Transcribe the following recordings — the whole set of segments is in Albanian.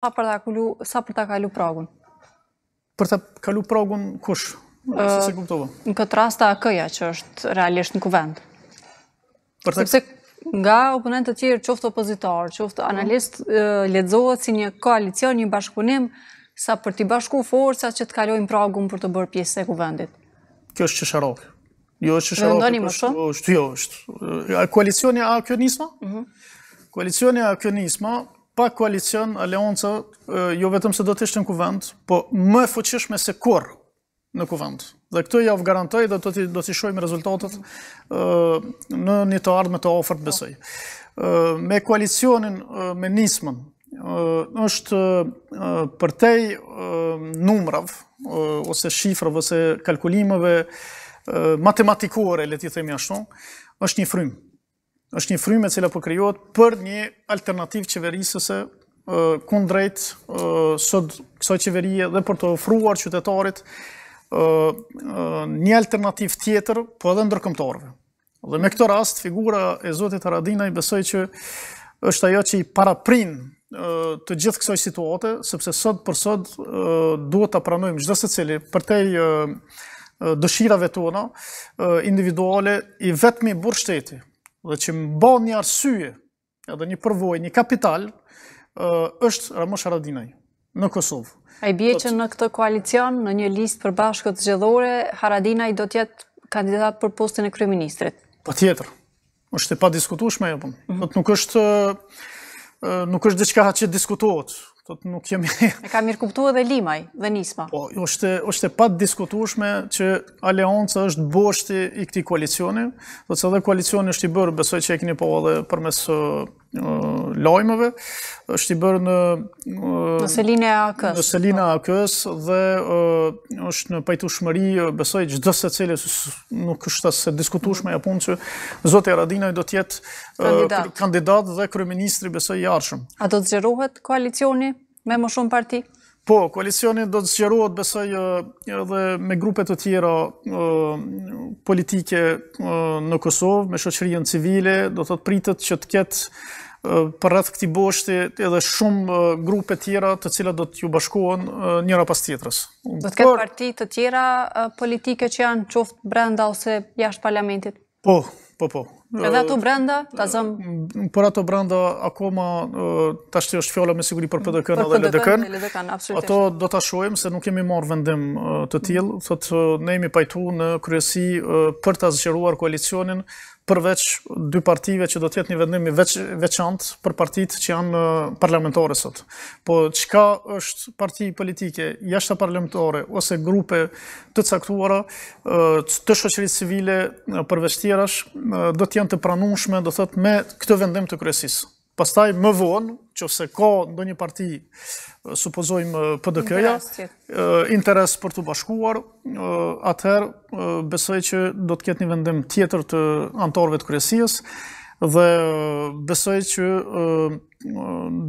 sa për ta kalu, sa kalu pragun? Për ta kalu pragun kush? kuptova. Në këtë rasta a këja që është realisht në kuvend? Për ta... Sepse nga oponentë të tjerë qoftë opozitor, qoftë analist, mm. ledzohet si një koalicion, një bashkëpunim, sa për t'i bashku forca që të kalojnë pragun për të bërë pjesë e kuvendit. Kjo është qësharokë. Jo, është shëro. Vendoni po më shumë? Është, jo, është. Koalicioni a kjo nisma? Mm Koalicioni a kjo nisma, pa koalicion aleonca, jo vetëm se do të ishte në kuvend, po më fuqishme se kur në kuvend. Dhe këtë ja vë garantoj dhe do të, do të shojmë rezultatet në një të ardhme të ofert besoj. Me koalicionin me nismën, është përtej numrav, ose shifrëv, ose kalkulimeve matematikore, le ti themi ashtu, është një frymë është një frymë cila për po krijohet për një alternativë qeverisëse kundrejt sot kësoj qeverie dhe për të ofruar qytetarit një alternativë tjetër, po edhe ndërkëmtarve. Dhe me këtë rast, figura e Zotit Aradina i besoj që është ajo që i paraprin të gjithë kësoj situate, sepse sot për sot duhet të pranojmë gjithë se cili për te dëshirave tona individuale i vetëmi burë shteti, dhe që më bo një arsye edhe një përvoj, një kapital, është Ramosh Haradinaj në Kosovë. A i bje që në këtë koalicion, në një list për bashkët zgjëdhore, Haradinaj do tjetë kandidat për postin e kryeministrit? Pa tjetër, është e pa diskutushme, po. mhm. nuk është nuk është diçka që diskutohet, thotë nuk jemi... E ka mirë kuptu edhe Limaj dhe Nisma. Po, është e pat diskutushme që Aleonca është bështi i këti koalicioni, dhe që dhe koalicioni është i bërë, besoj që e këni po edhe përmes lojmëve, është i bërë në selinë e ak Në dhe është në pajtushmëri, besoj gjithë dëse cilë, nuk është asë diskutushme, ja punë që Zotë e Radinoj do tjetë kandidat dhe kërëministri besoj i arshëm. A do të gjëruhet koalicioni me më shumë parti? Po, koalicionin do të zgjeruat besoj edhe me grupet të tjera politike në Kosovë, me shoqërijën civile, do të të pritët që të ketë për rrëth këti boshti edhe shumë grupe tjera të cilat do të ju bashkohen njëra pas tjetërës. Do të këtë parti të tjera politike që janë qoftë brenda ose jashtë parlamentit? Po, po, po. Edhe ato brenda, të zëm... Por ato brenda, akoma të ashtë është fjallë me siguri për PDK në dhe LDK në. Ato do të ashojmë se nuk jemi marë vendim të tjilë. Thotë, ne jemi pajtu në kryesi për të asëgjeruar koalicionin përveç dy partive që do të jetë një vendim i veç, veçantë për partitë që janë parlamentore sot. Po çka është parti politike jashtë parlamentore ose grupe të caktuara të shoqërisë civile përveç tjerash do të jenë të pranueshme, do thotë me këtë vendim të kryesisë. Pastaj më vonë që fse ka ndo një parti, supozojmë PDK-ja, interes për të bashkuar, atëherë besoj që do të ketë një vendim tjetër të antarëve të kërësijës dhe besoj që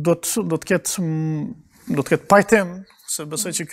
do të ketë pajtem, se besoj që